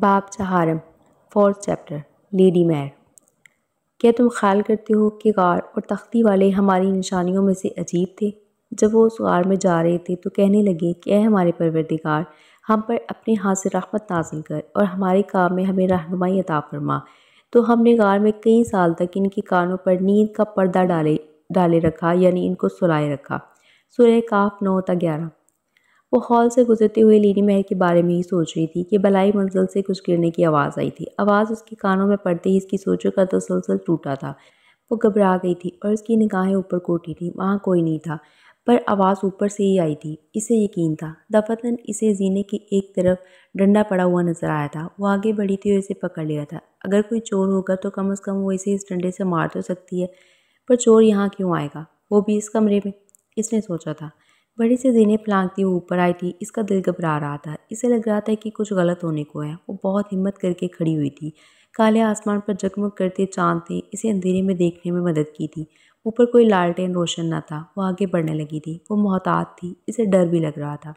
बाप चहारम fourth chapter lady Mary क्या तुम ख्याल करते हो कि गार और तख्ती वाले हमारी निशानियों में से अजीब थे जब वो उस गार में जा रहे थे तो कहने लगे कि अः हमारे परवरदिगार हम पर अपने हाथ से रहमत नाजिल कर और हमारे काम में हमें रहनुमाई अता फरमा तो हमने गार में कई साल तक इनके कानों पर नींद का पर्दा डाले डाले रखा यानी इनको सुलाए रखा सुरह काफ नौ तक ग्यारह वो हॉल से गुजरते हुए लीनी महल के बारे में ही सोच रही थी कि भलाई मंजिल से कुछ गिरने की आवाज़ आई थी आवाज़ उसके कानों में पड़ते ही इसकी सोचों का तसलसल टूटा था वो घबरा गई थी और उसकी निगाहें ऊपर कोटी थी वहाँ कोई नहीं था पर आवाज़ ऊपर से ही आई थी इसे यकीन था दफतन इसे जीने की एक तरफ डंडा पड़ा हुआ नजर आया था वो आगे बढ़ी थी और इसे पकड़ लिया था अगर कोई चोर होगा तो कम अज़ कम वो इसे इस डंडे से मार तो सकती है पर चोर यहाँ क्यों आएगा वो भी इस कमरे में इसने सोचा था बड़ी सी जीने फलांगती वो ऊपर आई थी इसका दिल घबरा रहा था इसे लग रहा था कि कुछ गलत होने को है वो बहुत हिम्मत करके खड़ी हुई थी काले आसमान पर जगमग करते चांद थे इसे अंधेरे में देखने में मदद की थी ऊपर कोई लालटेन रोशन ना था वो आगे बढ़ने लगी थी वो मोहतात थी इसे डर भी लग रहा था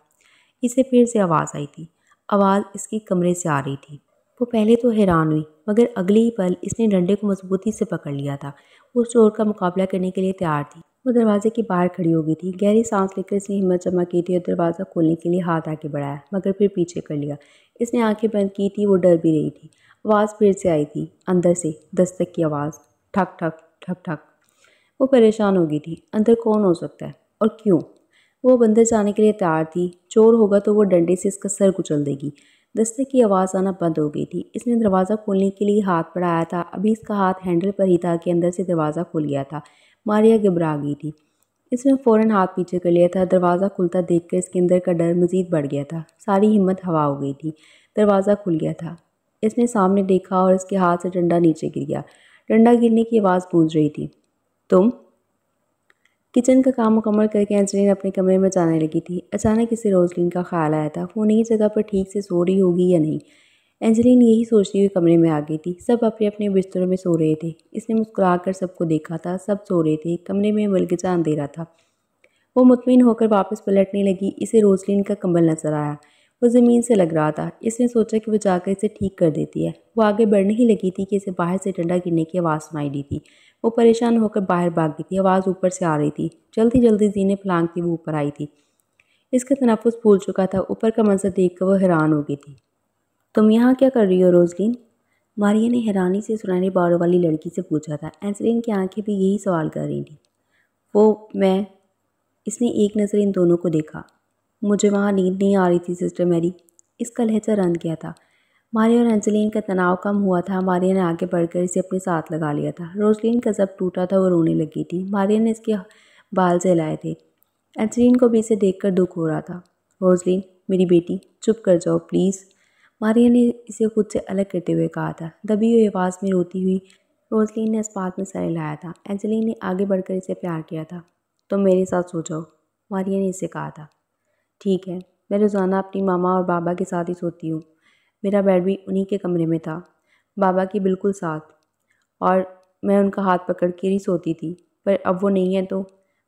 इसे फिर से आवाज़ आई थी आवाज़ इसके कमरे से आ रही थी वो पहले तो हैरान हुई मगर अगले ही पल इसने डंडे को मजबूती से पकड़ लिया था वो उस चोर का मुकाबला करने के लिए तैयार थी वो दरवाजे के बाहर खड़ी हो गई थी गहरी सांस लेकर इसने हिम्मत जमा की थी और दरवाज़ा खोलने के लिए हाथ आगे बढ़ाया मगर फिर पीछे कर लिया इसने आंखें बंद की थी वो डर भी रही थी आवाज़ फिर से आई थी अंदर से दस्तक की आवाज़ ठक ठक ठक ठक वो परेशान हो गई थी अंदर कौन हो सकता है और क्यों वो अंदर जाने के लिए तैयार थी चोर होगा तो वो डंडे से इसका सर कुचल देगी दस्तक की आवाज़ आना बंद हो गई थी इसने दरवाज़ा खोलने के लिए हाथ बढ़ाया था अभी इसका हाथ हैंडल पर ही था कि अंदर से दरवाज़ा खुल गया था मारिया घबरा गई थी इसने फ़ौर हाथ पीछे कर लिया था दरवाज़ा खुलता देखकर इसके अंदर का डर मज़ीद बढ़ गया था सारी हिम्मत हवा हो गई थी दरवाज़ा खुल गया था इसने सामने देखा और इसके हाथ से डंडा नीचे गिर गया डंडा गिरने की आवाज़ गूंज रही थी तुम किचन का काम मुकम्मल करके एंजलिन अपने कमरे में जाने लगी थी अचानक इसे रोजलिन का ख्याल आया था वो नई जगह पर ठीक से सो रही होगी या नहीं एंजेलिन यही सोचती हुई कमरे में आ गई थी सब अपने अपने बिस्तरों में सो रहे थे इसने मुस्कुरा कर सबको देखा था सब सो रहे थे कमरे में बल्कि अंधेरा था वो मुतमिन होकर वापस पलटने लगी इसे रोजलिन का कंबल नजर आया वो ज़मीन से लग रहा था इसने सोचा कि वो जाकर इसे ठीक कर देती है वो आगे बढ़ने ही लगी थी कि इसे बाहर से डंडा गिरने की आवाज़ सुनाई दी थी वो परेशान होकर बाहर भाग गई थी आवाज़ ऊपर से आ रही थी जल्दी जल्दी जीने फलांग थी वो ऊपर आई थी इसका तनाफुस फूल चुका था ऊपर का मंजर देख कर वो हैरान हो गई थी तुम यहाँ क्या कर रही हो रोजलिन मारिया ने हैरानी से सुनहरे बालों वाली लड़की से पूछा था एंसलिन की आंखें भी यही सवाल कर रही थी वो मैं इसने एक नज़र इन दोनों को देखा मुझे वहाँ नींद नहीं आ रही थी सिस्टर मेरी इसका लहजा रंग गया था मारिया और एंसलिन का तनाव कम हुआ था मारिया ने आगे बढ़कर इसे अपने साथ लगा लिया था रोजलिन का जब टूटा था वो रोने लगी थी मारिया ने इसके बाल से लाए थे एंसलिन को भी इसे देख दुख हो रहा था रोजलिन मेरी बेटी चुप कर जाओ प्लीज़ मारिया ने इसे खुद से अलग करते हुए कहा था दबी हुई आवाज़ में रोती हुई रोजलिन ने इस्पात में सर लाया था एंजलिन ने आगे बढ़कर इसे प्यार किया था तुम तो मेरे साथ सो जाओ मारिया ने इसे कहा था ठीक है मैं रोज़ाना अपनी मामा और बाबा के साथ ही सोती हूँ मेरा बेड भी उन्हीं के कमरे में था बाबा के बिल्कुल साथ और मैं उनका हाथ पकड़ के ही सोती थी पर अब वो नहीं है तो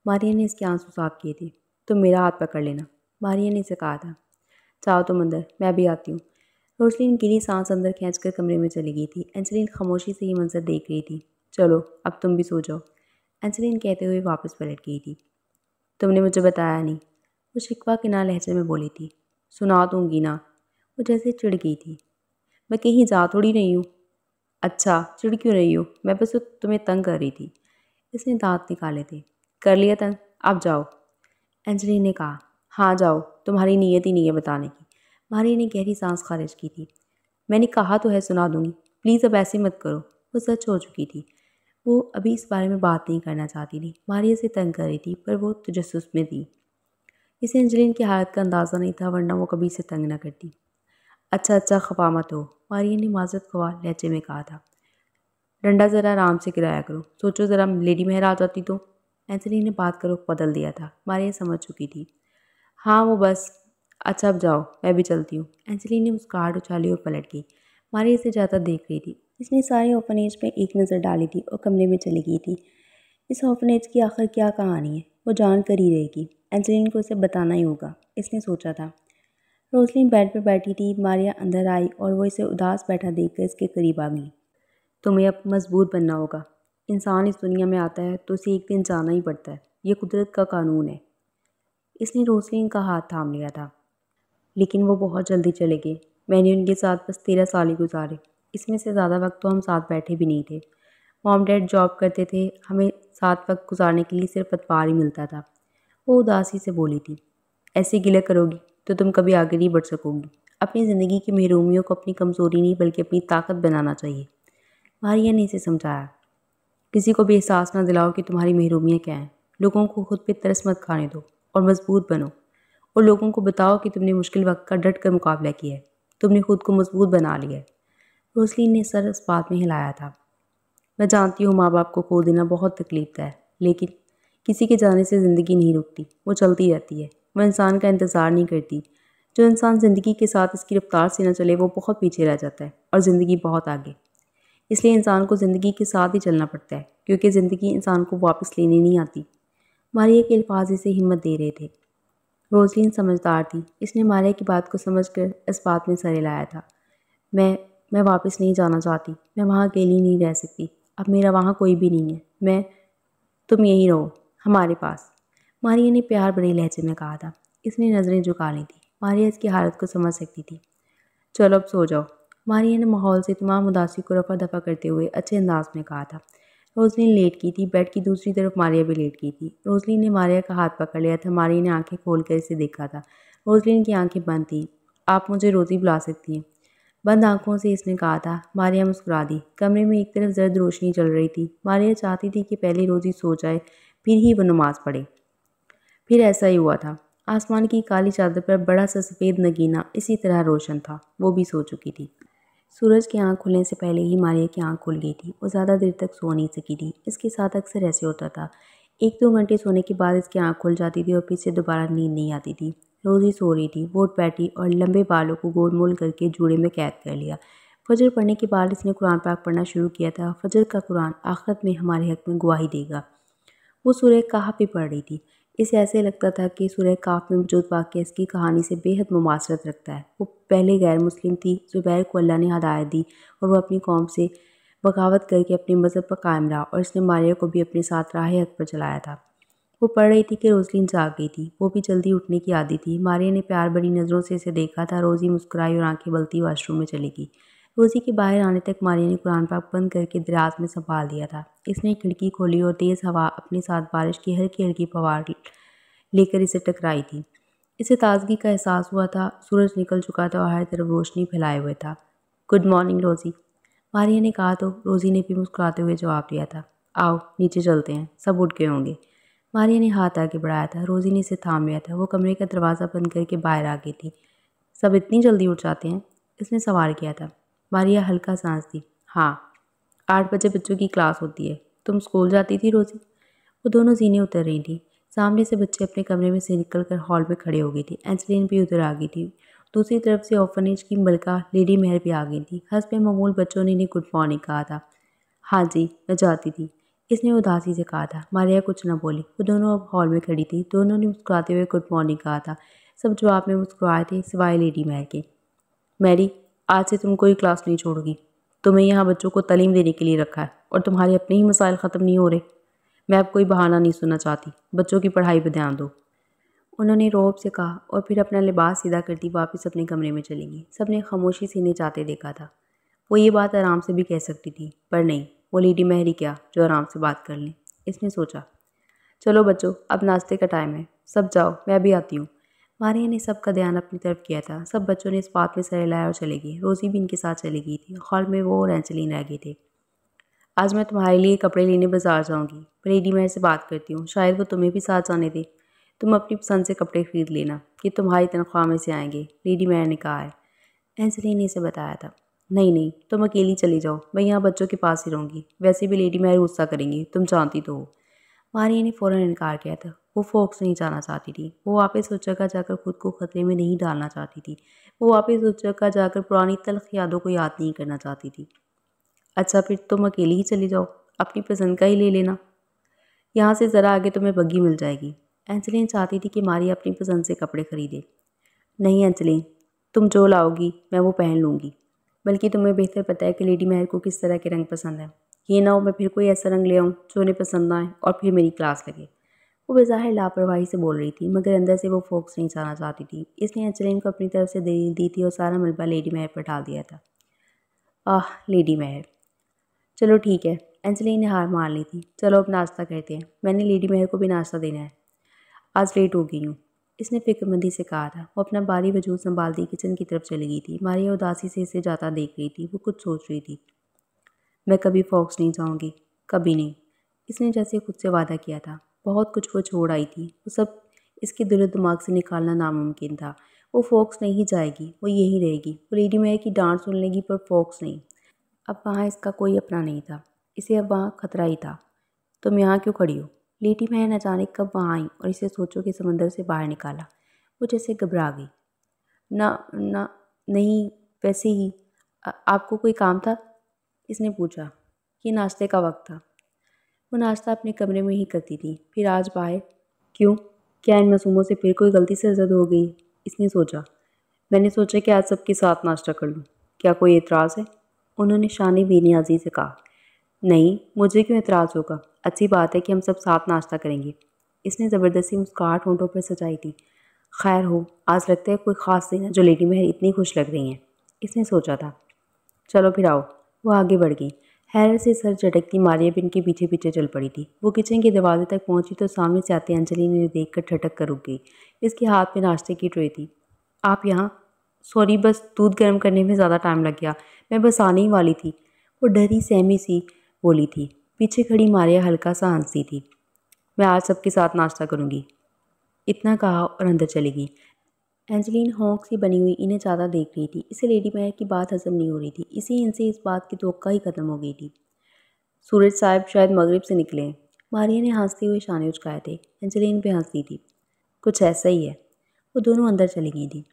मारिया ने इसके आंसू साफ किए थे तुम तो मेरा हाथ पकड़ लेना मारिया ने इसे कहा था चाहो तो मंदिर मैं भी आती हूँ रोशलिन गिनी सांस अंदर कर कमरे में चली गई थी एंसलिन खामोशी से ये मंजर देख रही थी चलो अब तुम भी सो जाओ एंसलिन कहते हुए वापस पलट गई थी तुमने मुझे बताया नहीं वो शिकवा के ना लहजे में बोली थी सुना दूँगी ना वो जैसे चिड़ गई थी मैं कहीं जा थोड़ी रही हूँ अच्छा चिड़ क्यों रही हो मैं बस तुम्हें तंग कर रही थी इसने दांत निकाले थे कर लिया तंग अब जाओ एंजली ने कहा हाँ जाओ तुम्हारी नीयत ही नहीं है बताने की मारी ने गहरी सांस खारिज की थी मैंने कहा तो है सुना दूंगी प्लीज़ अब ऐसे मत करो वो सच हो चुकी थी वो अभी इस बारे में बात नहीं करना चाहती थी मारिया से तंग कर रही थी पर वो तजस में थी इसे अंजलिन की हालत का अंदाज़ा नहीं था वरना वो कभी इसे तंग ना करती अच्छा अच्छा खपा मत हो मारिया ने माजत खवा लहजे में कहा था डंडा ज़रा आराम से गिराया करो सोचो ज़रा लेडी महर आ जाती तो एंजलिन ने बात करो बदल दिया था मारिया समझ चुकी थी हाँ वो बस अच्छा अब जाओ मैं भी चलती हूँ एंजली ने मुस्काहट उछाली और पलट गई मारी इसे ज़्यादा देख रही थी इसने सारे ओपन एज पर एक नज़र डाली थी और कमरे में चली गई थी इस ओपन एज की आखिर क्या कहानी है वो जान कर ही रहेगी एंजलिन को इसे बताना ही होगा इसने सोचा था रोजलिन बेड पर बैठी थी मारिया अंदर आई और वो इसे उदास बैठा देखकर इसके करीब आ गई तुम्हें अब मजबूत बनना होगा इंसान इस दुनिया में आता है तो उसे एक दिन जाना ही पड़ता है ये कुदरत का कानून है इसने रोसलिन का हाथ थाम लिया था लेकिन वो बहुत जल्दी चले गए मैंने उनके साथ बस तेरह साल ही गुजारे इसमें से ज़्यादा वक्त तो हम साथ बैठे भी नहीं थे मॉम डैड जॉब करते थे हमें साथ वक्त गुजारने के लिए सिर्फ पतवार ही मिलता था वो उदासी से बोली थी ऐसे गिला करोगी तो तुम कभी आगे नहीं बढ़ सकोगी अपनी ज़िंदगी की महरूमियों को अपनी कमज़ोरी नहीं बल्कि अपनी ताकत बनाना चाहिए मारिया ने इसे समझाया किसी को भी एहसास ना दिलाओ कि तुम्हारी महरूमियाँ क्या हैं लोगों को खुद पर तरस मत खाने दो और मजबूत बनो और लोगों को बताओ कि तुमने मुश्किल वक्त का डट कर मुकाबला किया है तुमने खुद को मजबूत बना लिया है रोसलिन ने सर इस बात में हिलाया था मैं जानती हूँ माँ बाप को खो देना बहुत तकलीफ है लेकिन किसी के जाने से ज़िंदगी नहीं रुकती वो चलती रहती है वह इंसान का इंतज़ार नहीं करती जो इंसान ज़िंदगी के साथ इसकी रफ्तार से ना चले वो बहुत पीछे रह जाता है और ज़िंदगी बहुत आगे इसलिए इंसान को ज़िंदगी के साथ ही चलना पड़ता है क्योंकि ज़िंदगी इंसान को वापस लेने नहीं आती मारिया के अल्फाज इसे हिम्मत दे रहे थे रोज़लिन समझदार थी इसने मारिया की बात को समझकर इस बात में सरे लाया था मैं मैं वापस नहीं जाना चाहती मैं वहाँ अकेली नहीं रह सकती अब मेरा वहाँ कोई भी नहीं है मैं तुम यहीं रहो हमारे पास मारिया ने प्यार बड़े लहजे में कहा था इसने नज़रें झुका ली थी मारिया इसकी हालत को समझ सकती थी चलो अब सो जाओ मारिया ने माहौल से तमाम उदासी को रफा दफा करते हुए अच्छे अंदाज में कहा था रोज़लिन लेट की थी बेड की दूसरी तरफ मारिया भी लेट की थी रोज़लिन ने मारिया का हाथ पकड़ लिया था मारिया ने आंखें खोल कर इसे देखा था रोज़लिन की आंखें बंद थीं आप मुझे रोज़ी बुला सकती हैं बंद आंखों से इसने कहा था मारिया मुस्कुरा दी कमरे में एक तरफ जर्द रोशनी चल रही थी मारिया चाहती थी कि पहले रोज़ी सो जाए फिर ही वह नमाज़ पढ़े फिर ऐसा ही हुआ था आसमान की काली चादर पर बड़ा सा सफ़ेद नगीना इसी तरह रोशन था वो भी सो चुकी थी सूरज की आँख खुलने से पहले ही मारिया की आँख खुल गई थी वो ज़्यादा देर तक सो नहीं सकी थी इसके साथ अक्सर ऐसे होता था एक दो घंटे सोने के बाद इसकी आँख खुल जाती थी और फिर से दोबारा नींद नहीं आती थी रोज़ ही सो रही थी वो उठ बैठी और लंबे बालों को गोल मोल करके जूड़े में कैद कर लिया फजर पढ़ने के बाद इसने कुरान पाक पढ़ना शुरू किया था फजर का कुरान आखिरत में हमारे हक में गुवाही देगा वो सूर्य कहाँ पर पढ़ रही थी इसे ऐसे लगता था कि सुरह काफ में मौजूद वाक्य इसकी कहानी से बेहद मुमासरत रखता है वो पहले गैर मुस्लिम थी ज़ुबैर को अल्लाह ने हदायत दी और वह अपनी कौम से बगावत करके अपने मज़हब पर कायम रहा और इसने मारिया को भी अपने साथ राह हक पर चलाया था वो पढ़ रही थी कि रोजलिन जाग गई थी वो भी जल्दी उठने की आदि थी मारिया ने प्यार भरी नज़रों से इसे देखा था रोज़ी मुस्कुराई और आंखें बलती वाशरूम में चली गई रोज़ी के बाहर आने तक मारिया ने कुरान पाक बंद करके दराज में संभाल दिया था इसने खिड़की खोली और तेज़ हवा अपने साथ बारिश की हल्की हल्की फवार लेकर इसे टकराई थी इसे ताजगी का एहसास हुआ था सूरज निकल चुका था और हर तरफ रोशनी फैलाए हुए था गुड मॉर्निंग रोज़ी मारिया ने कहा तो रोज़ी ने भी मुस्कुराते हुए जवाब दिया था आओ नीचे चलते हैं सब उठ गए होंगे मारिया ने हाथ आगे बढ़ाया था रोज़ी ने इसे थाम लिया था वो कमरे का दरवाज़ा बंद करके बाहर आ गई थी सब इतनी जल्दी उठ जाते हैं इसने सवाल किया था मारिया हल्का सांस दी हाँ आठ बजे बच्चों की क्लास होती है तुम स्कूल जाती थी रोज़ी वो दोनों सीने उतर रही थी सामने से बच्चे अपने कमरे में से निकल कर हॉल में खड़े हो गए थे एंसलिन भी उधर आ गई थी दूसरी तरफ से ऑफनेज की मलका लेडी मेहर भी आ गई थी पे ममूल बच्चों ने इन्हें गुड मॉर्निंग कहा था हाँ जी मैं जाती थी इसने उदासी से कहा था मारिया कुछ ना बोली वो दोनों अब हॉल में खड़ी थी दोनों ने मुस्कुराते हुए गुड मॉर्निंग कहा था सब जवाब में मुस्कुराए थे सिवाय लेडी मेहर के मैरी आज से तुम कोई क्लास नहीं छोड़ोगी तुम्हें यहाँ बच्चों को तलीम देने के लिए रखा है और तुम्हारे अपने ही मसाइल ख़त्म नहीं हो रहे मैं अब कोई बहाना नहीं सुनना चाहती बच्चों की पढ़ाई पर ध्यान दो उन्होंने रोब से कहा और फिर अपना लिबास सीधा करती वापस अपने कमरे में चली गई सबने खामोशी से इन्हें चाहते देखा था वो ये बात आराम से भी कह सकती थी पर नहीं वो लेडी महरी क्या जो आराम से बात कर लें इसने सोचा चलो बच्चों अब नाश्ते का टाइम है सब जाओ मैं भी आती हूँ मारिया ने सबका ध्यान अपनी तरफ किया था सब बच्चों ने इस बात में सर हिलाया और चले गए रोज़ी भी इनके साथ चली गई थी हॉल में वो और एंजलिन रह गए थे आज मैं तुम्हारे लिए कपड़े लेने बाजार जाऊँगी रेडी मैं से बात करती हूँ शायद वो तुम्हें भी साथ जाने दे तुम अपनी पसंद से कपड़े खरीद लेना ये तुम्हारी तनख्वाह में से आएंगे लेडी मैर ने कहा है एंजलिन ने इसे बताया था नहीं नहीं तुम अकेली चली जाओ मैं यहाँ बच्चों के पास ही रहूँगी वैसे भी लेडी मैर गुस्सा करेंगी तुम जानती तो हो मारिया ने फ़ौरन इनकार किया था वो फॉक्स नहीं जाना चाहती थी वो वापस उस जगह जाकर खुद को ख़तरे में नहीं डालना चाहती थी वो वापस उस जगह जाकर पुरानी तलख यादों को याद नहीं करना चाहती थी अच्छा फिर तुम अकेले ही चले जाओ अपनी पसंद का ही ले लेना यहाँ से ज़रा आगे तुम्हें बग्गी मिल जाएगी एंजलिन चाहती थी कि मारी अपनी पसंद से कपड़े खरीदे नहीं एंजलिन तुम जो लाओगी मैं वो पहन लूँगी बल्कि तुम्हें बेहतर पता है कि लेडी महर को किस तरह के रंग पसंद है ये ना हो मैं फिर कोई ऐसा रंग ले आऊँ जो उन्हें पसंद ना आए और फिर मेरी क्लास लगे वो बेज़ाहिर लापरवाही से बोल रही थी मगर अंदर से वो फोक्स नहीं सहना चाहती थी इसलिए एंजलिन को अपनी तरफ से दे दी थी और सारा मलबा लेडी मेहर पर डाल दिया था आह लेडी मेहर चलो ठीक है एंजलिन ने हार मार ली थी चलो अब नाश्ता करते हैं मैंने लेडी मेहर को भी नाश्ता देना है आज लेट हो गई हूँ इसने फिक्रमंदी से कहा था वो अपना बारी वजूद संभाल दी किचन की तरफ चली गई थी मारिया उदासी से इसे जाता देख रही थी वो कुछ सोच रही थी मैं कभी फॉक्स नहीं जाऊँगी कभी नहीं इसने जैसे खुद से वादा किया था बहुत कुछ वो छोड़ आई थी वो सब इसके दिलो दिमाग से निकालना नामुमकिन था वो फोक्स नहीं जाएगी वो यहीं रहेगी वो लेडी मेयर की डांट डांस सुन लेगी पर फोक्स नहीं अब वहाँ इसका कोई अपना नहीं था इसे अब वहाँ खतरा ही था तुम यहाँ क्यों खड़ी हो लेडी मेयर न जाने कब वहाँ आई और इसे सोचो कि समंदर से बाहर निकाला वो जैसे घबरा गई ना ना नहीं वैसे ही आ, आपको कोई काम था इसने पूछा ये नाश्ते का वक्त था वो नाश्ता अपने कमरे में ही करती थी फिर आज बाहर क्यों क्या इन मासूमों से फिर कोई गलती से जद हो गई इसने सोचा मैंने सोचा कि आज सबके साथ नाश्ता कर लूँ क्या कोई एतराज़ है उन्होंने शान बीनियाजी से कहा नहीं मुझे क्यों एतराज़ होगा अच्छी बात है कि हम सब साथ नाश्ता करेंगे इसने ज़बरदस्ती मुस्काहट होंठों पर सजाई थी खैर हो आज लगता है कोई ख़ास दिन है जो लेडी महर इतनी खुश लग रही हैं इसने सोचा था चलो फिर आओ वो आगे बढ़ गई हैरत से सर झटकती मारिया भी इनके पीछे पीछे चल पड़ी थी वो किचन के दरवाजे तक पहुंची तो सामने से आते अंजलि ने देख कर ठटक कर रुक गई इसके हाथ में नाश्ते की ट्रे थी आप यहाँ सॉरी बस दूध गर्म करने में ज़्यादा टाइम लग गया मैं बस आने ही वाली थी वो डरी सहमी सी बोली थी पीछे खड़ी मारिया हल्का सा हंसी थी मैं आज सबके साथ नाश्ता करूँगी इतना कहा और अंदर चली गई एंजलिन हॉक सी बनी हुई इन्हें ज़्यादा देख रही थी इसे लेडी मैयर की बात हजम नहीं हो रही थी इसी इनसे इस बात की तोक्का ही ख़त्म हो गई थी सूरज साहब शायद मगरब से निकले मारिया ने हंसते हुए शाने उचकाए थे एंजलिन भी हंसती थी कुछ ऐसा ही है वो दोनों अंदर चली गई थी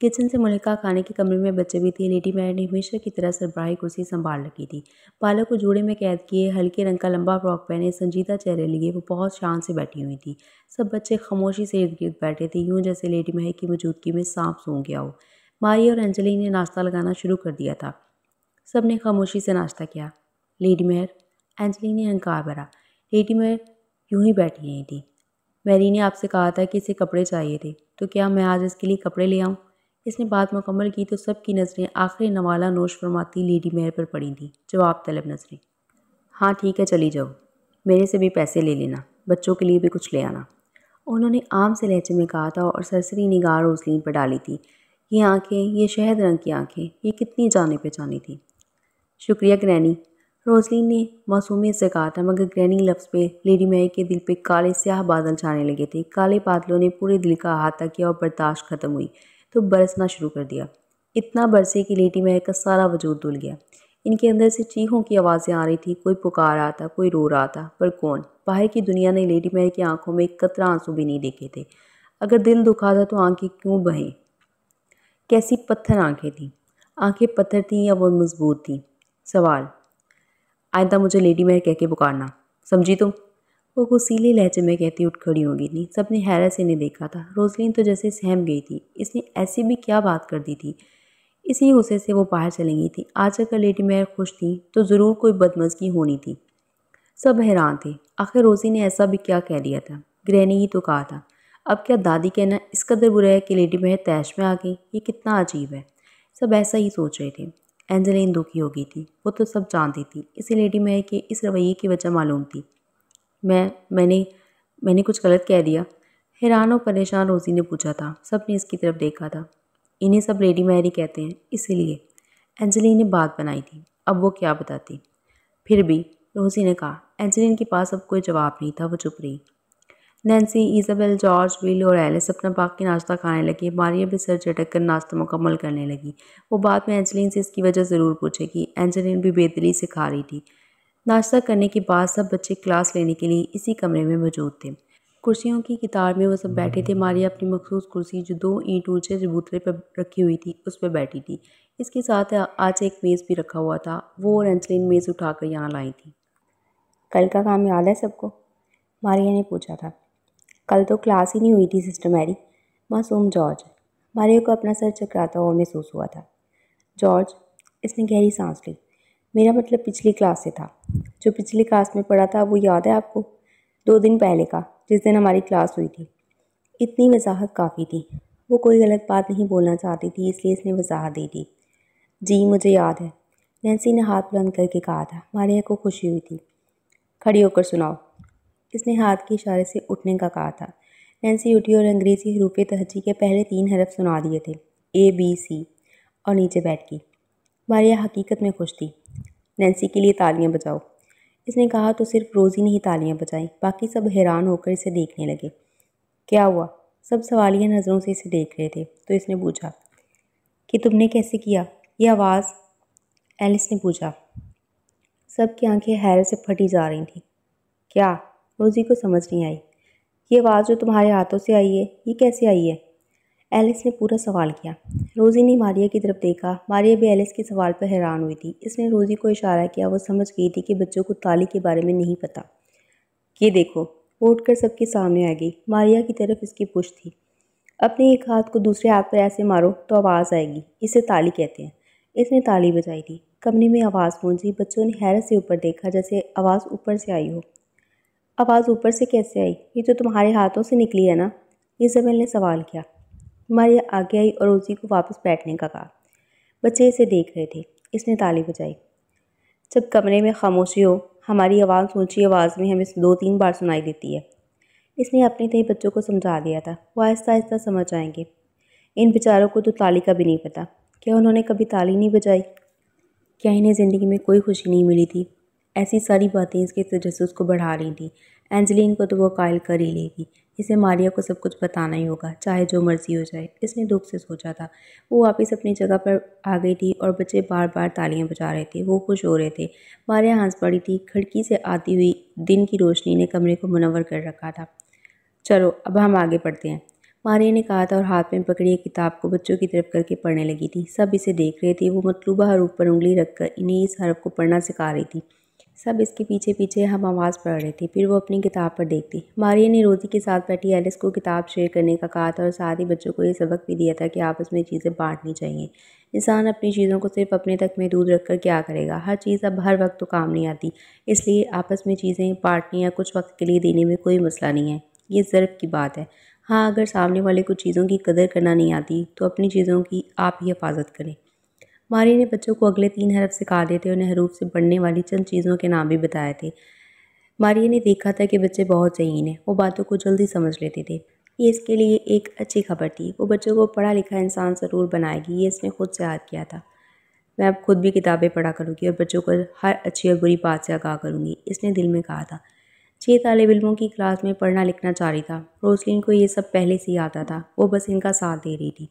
किचन से मुल्का खाने के कमरे में बच्चे भी थे लेडी मैड ने हमेशा की तरह सरब्राही कुर्सी संभाल रखी थी पाला को जूड़े में कैद किए हल्के रंग का लंबा फ्रॉक पहने संजीदा चेहरे लिए वो बहुत शान से बैठी हुई थी सब बच्चे खामोशी से इर्द गिर्द बैठे थे यूं जैसे लेडी महक की मौजूदगी में सांप सूं गया हो मारी और अंजलि ने नाश्ता लगाना शुरू कर दिया था सब ने खामोशी से नाश्ता किया लेडी मेहर एंजली ने अंकार भरा लेडी मेहर यूं ही बैठी नहीं थी मैरी ने आपसे कहा था कि इसे कपड़े चाहिए थे तो क्या मैं आज इसके लिए कपड़े ले आऊँ इसने बात मुकम्मल की तो सब की नज़रें आखिरी नवाला नोश फरमाती लेडी मेयर पर पड़ी थी जवाब तलब नज़रें हाँ ठीक है चली जाओ मेरे से भी पैसे ले लेना बच्चों के लिए भी कुछ ले आना उन्होंने आम से लहजे में कहा था और सरसरी निगाह रोजलिन पर डाली थी ये आंखें ये शहद रंग की आंखें ये कितनी जाने पहचानी थी शुक्रिया ग्रैनी रोजलिन ने मासूमियत से कहा था मगर ग्रैनी लफ्स पे लेडी मेरी के दिल पे काले स्याह बादल छाने लगे थे काले बादलों ने पूरे दिल का अहाता किया और बर्दाश्त खत्म हुई तो बरसना शुरू कर दिया इतना बरसे कि लेडी महक का सारा वजूद धुल गया इनके अंदर से चीखों की आवाज़ें आ रही थी कोई पुकार रहा था कोई रो रहा था पर कौन बाहर की दुनिया ने लेडी महक की आंखों में एक कतरा आंसू भी नहीं देखे थे अगर दिल दुखा था तो आंखें क्यों बहें कैसी पत्थर आंखें थीं आंखें पत्थर थीं या वो मजबूत थीं सवाल आइंदा मुझे लेडी महक कह के पुकारना समझी तुम तो? वो गुस्सीले लहजे में कहती उठ खड़ी हो गई थी सबने हैरत से इन्हें देखा था रोजलिन तो जैसे सहम गई थी इसने ऐसी भी क्या बात कर दी थी इसी गुस्से से वो बाहर चली गई थी आज अगर लेडी मेयर खुश थी तो ज़रूर कोई बदमजगी होनी थी सब हैरान थे आखिर रोज़ी ने ऐसा भी क्या कह दिया था ग्रहणी ही तो कहा था अब क्या दादी कहना इस कदर बुरा है कि लेडी मेहर तैश में आ गई ये कितना अजीब है सब ऐसा ही सोच रहे थे एंजलिन दुखी हो गई थी वो तो सब जानती थी इसे लेडी मेहर के इस रवैये की वजह मालूम थी मैं मैंने मैंने कुछ गलत कह दिया हैरान और परेशान रोज़ी ने पूछा था सब ने इसकी तरफ देखा था इन्हें सब लेडी मैरी कहते हैं इसीलिए एंजलिन ने बात बनाई थी अब वो क्या बताती फिर भी रोज़ी ने कहा एंजलिन के पास अब कोई जवाब नहीं था वो चुप रही नैन्सी ईजाबेल जॉर्ज विल और एलिस अपना बाकी नाश्ता खाने लगे मारिया भी सर झटक कर नाश्ता मुकम्मल करने लगी वो बाद में एंजलिन से इसकी वजह ज़रूर पूछेगी एंजलिन भी बेदली से खा रही थी नाश्ता करने के बाद सब बच्चे क्लास लेने के लिए इसी कमरे में मौजूद थे कुर्सियों की कितार में वो सब बैठे थे मारिया अपनी मखसूस कुर्सी जो दो ईंट ऊंचे चबूतरे पर रखी हुई थी उस पर बैठी थी इसके साथ आज एक मेज़ भी रखा हुआ था वो और एंसलिन मेज़ उठाकर यहाँ लाई थी कल का काम याद है सबको मारिया ने पूछा था कल तो क्लास ही नहीं हुई थी सिस्टर मैरी मासूम जॉर्ज मारिया को अपना सर चकराता हुआ महसूस हुआ था जॉर्ज इसने गहरी सांस ली मेरा मतलब पिछली क्लास से था जो पिछली क्लास में पढ़ा था वो याद है आपको दो दिन पहले का जिस दिन हमारी क्लास हुई थी इतनी वजाहत काफ़ी थी वो कोई गलत बात नहीं बोलना चाहती थी इसलिए इसने वजाहत दी थी जी मुझे याद है नैन्सी ने हाथ बुलंद करके कहा था मारिया को खुशी हुई थी खड़ी होकर सुनाओ इसने हाथ के इशारे से उठने का कहा था नैन्सी उठी और अंग्रेज़ी हरूफ तहजी के पहले तीन हरफ सुना दिए थे ए बी सी और नीचे बैठ गई मारिया हकीकत में खुश थी नैन्सी के लिए तालियां बजाओ इसने कहा तो सिर्फ रोज़ी ने ही तालियां बजाई बाकी सब हैरान होकर इसे देखने लगे क्या हुआ सब सवालिया नज़रों से इसे देख रहे थे तो इसने पूछा कि तुमने कैसे किया यह आवाज़ एलिस ने पूछा सब की आंखें हैर से फटी जा रही थी क्या रोज़ी को समझ नहीं आई ये आवाज़ जो तुम्हारे हाथों से आई है ये कैसे आई है एलिस ने पूरा सवाल किया रोज़ी ने मारिया की तरफ देखा मारिया भी एलिस के सवाल पर हैरान हुई थी इसने रोज़ी को इशारा किया वो समझ गई थी कि बच्चों को ताली के बारे में नहीं पता ये देखो वो उठकर सबके सामने आ गई मारिया की तरफ इसकी पुश थी अपने एक हाथ को दूसरे हाथ पर ऐसे मारो तो आवाज़ आएगी इसे ताली कहते हैं इसने ताली बजाई थी कमरे में आवाज़ पहुँची बच्चों ने हैरत से ऊपर देखा जैसे आवाज़ ऊपर से आई हो आवाज़ ऊपर से कैसे आई ये जो तो तुम्हारे हाथों से निकली है ना सब ने सवाल किया मारिया आगे आई और रोज़ी को वापस बैठने का कहा बच्चे इसे देख रहे थे इसने ताली बजाई जब कमरे में खामोशी हो हमारी आवाज़ ऊँची आवाज़ में हमें दो तीन बार सुनाई देती है इसने अपने तय बच्चों को समझा दिया था वह आहिस्ता आहिस्ता समझ आएंगे इन बेचारों को तो ताली का भी नहीं पता क्या उन्होंने कभी ताली नहीं बजाई क्या इन्हें ज़िंदगी में कोई खुशी नहीं मिली थी ऐसी सारी बातें इसके तजस को बढ़ा रही थी एंजलिन को तो वो कायल कर ही लेगी इसे मारिया को सब कुछ बताना ही होगा चाहे जो मर्जी हो जाए इसने दुख से सोचा था वो वापस अपनी जगह पर आ गई थी और बच्चे बार बार तालियां बजा रहे थे वो खुश हो रहे थे मारिया हंस पड़ी थी खिड़की से आती हुई दिन की रोशनी ने कमरे को मुनवर कर रखा था चलो अब हम आगे पढ़ते हैं मारिया ने कहा था और हाथ में पकड़ी एक किताब को बच्चों की तरफ करके पढ़ने लगी थी सब इसे देख रहे थे वो मतलूबा हरूफ पर उंगली रखकर इन्हें इस हरफ को पढ़ना सिखा रही थी सब इसके पीछे पीछे हम आवाज़ पढ़ रहे थे फिर वो अपनी किताब पर देखती मारिया ने रोज़ी के साथ बैठी एलिस को किताब शेयर करने का कहा था और साथ ही बच्चों को ये सबक भी दिया था कि आपस में चीज़ें बांटनी चाहिए इंसान अपनी चीज़ों को सिर्फ अपने तक में रख कर क्या करेगा हर चीज़ अब हर वक्त तो काम नहीं आती इसलिए आपस में चीज़ें बांटनी या कुछ वक्त के लिए देने में कोई मसला नहीं है ये ज़र्फ की बात है हाँ अगर सामने वाले को चीज़ों की कदर करना नहीं आती तो अपनी चीज़ों की आप ही हिफाजत करें मारी ने बच्चों को अगले तीन हरफ सिखा थे उन्हें हरूफ से पढ़ने वाली चंद चीज़ों के नाम भी बताए थे मारिया ने देखा था कि बच्चे बहुत जहीन हैं वो बातों को जल्दी समझ लेते थे ये इसके लिए एक अच्छी खबर थी वो बच्चों को पढ़ा लिखा इंसान ज़रूर बनाएगी ये इसने खुद से याद किया था मैं अब खुद भी किताबें पढ़ा करूँगी और बच्चों को हर अच्छी और बुरी बात से आगाह करूँगी इसने दिल में कहा था छः तालब इलमों की क्लास में पढ़ना लिखना जारी था रोसलिन को ये सब पहले से ही आता था वो बस इनका साथ दे रही थी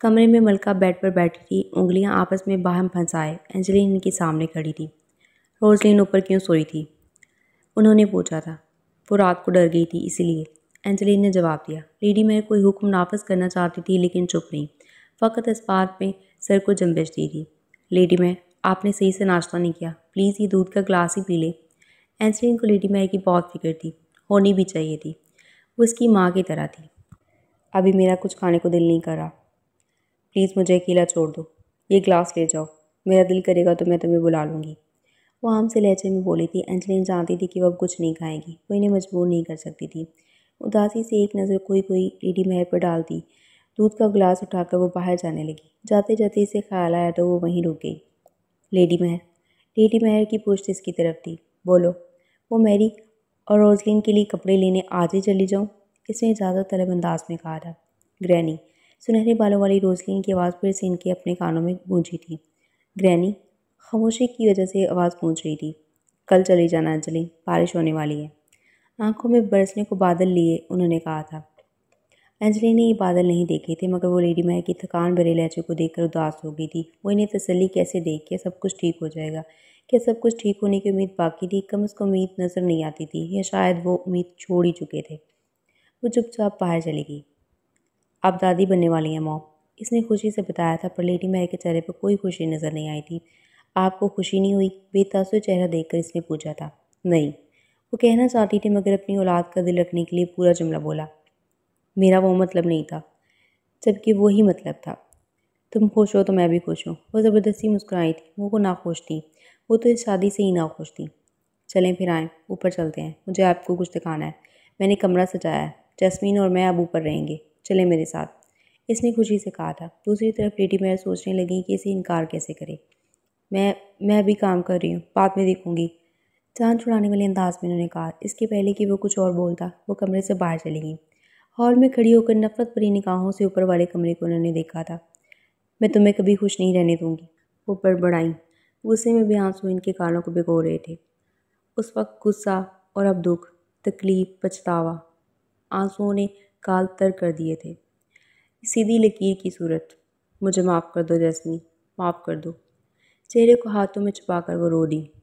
कमरे में मलका बेड पर बैठी थी उंगलियां आपस में बाहम फंसाए एंजलिन इनके सामने खड़ी थी रोजलिन ऊपर क्यों सोई थी उन्होंने पूछा था वो रात को डर गई थी इसीलिए एंजलिन ने जवाब दिया लेडी मैं कोई हुक्म नाफज करना चाहती थी लेकिन चुप नहीं फ़कत इस बात में सर को जम्बिश दी थी लेडी मैं आपने सही से नाश्ता नहीं किया प्लीज़ ये दूध का ग्लास ही पी ले एंजलिन को लेडी मैरी की बहुत फिक्र थी होनी भी चाहिए थी वो इसकी माँ की तरह थी अभी मेरा कुछ खाने को दिल नहीं कर रहा प्लीज़ मुझे अकेला छोड़ दो ये ग्लास ले जाओ मेरा दिल करेगा तो मैं तुम्हें बुला लूँगी वो आम से लहजे में बोली थी एंजलिन जानती थी कि वह कुछ नहीं खाएगी वो इन्हें मजबूर नहीं कर सकती थी उदासी से एक नज़र कोई कोई लेडी महर पर डाल दी दूध का गिलास उठाकर वो बाहर जाने लगी जाते जाते इसे ख्याल आया तो वो वहीं रुक गई लेडी महर लेडी महर की पुष्ट इसकी तरफ थी बोलो वो मैरी और रोजलिन के लिए कपड़े लेने आज ही चली जाऊँ इसने ज़्यादा तलब अंदाज में कहा था ग्रैनी सुनहरे बालों वाली रोजलिन की आवाज़ फिर से इनके अपने कानों में गूंजी थी ग्रैनी खामोशी की वजह से आवाज़ गूंज रही थी कल चले जाना अंजलि बारिश होने वाली है आंखों में बरसने को बादल लिए उन्होंने कहा था अंजलि ने ये बादल नहीं देखे थे मगर वो लेडी माया की थकान भरे लहजे को देखकर उदास हो गई थी वो इन्हें तसली कैसे देख के सब कुछ ठीक हो जाएगा क्या सब कुछ ठीक होने की उम्मीद बाकी थी कम उसको उम्मीद नज़र नहीं आती थी या शायद वो उम्मीद छोड़ ही चुके थे वो चुपचाप बाहर चली गई अब दादी बनने वाली हैं मॉम इसने खुशी से बताया था पर लेडी मैरी के चेहरे पर कोई खुशी नज़र नहीं आई थी आपको खुशी नहीं हुई बेतासु चेहरा देखकर इसने पूछा था नहीं वो कहना चाहती थी मगर अपनी औलाद का दिल रखने के लिए पूरा जुमला बोला मेरा वो मतलब नहीं था जबकि वो ही मतलब था तुम खुश हो तो मैं भी खुश हूँ वो ज़बरदस्ती मुस्कुराई थी वो को नाखुश थी वो तो इस शादी से ही नाखुश थी चलें फिर आएँ ऊपर चलते हैं मुझे आपको कुछ दिखाना है मैंने कमरा सजाया है जसमीन और मैं अब ऊपर रहेंगे चले मेरे साथ इसने खुशी से कहा था दूसरी तरफ लेडी मेयर सोचने लगी कि इसे इनकार कैसे करे मैं मैं अभी काम कर रही हूँ बाद में देखूँगी जान छुड़ाने वाले अंदाज में उन्होंने कहा इसके पहले कि वो कुछ और बोलता वो कमरे से बाहर चली गई हॉल में खड़ी होकर नफरत भरी निकाहों से ऊपर वाले कमरे को उन्होंने देखा था मैं तुम्हें कभी खुश नहीं रहने दूंगी वो बड़बड़ाई गुस्से में भी आंसू इनके कानों को भिगो रहे थे उस वक्त गुस्सा और अब दुख तकलीफ पछतावा आंसुओं ने तत्काल तर कर दिए थे सीधी लकीर की सूरत मुझे माफ़ कर दो जैसमी माफ़ कर दो चेहरे को हाथों में छुपा कर वो रो दी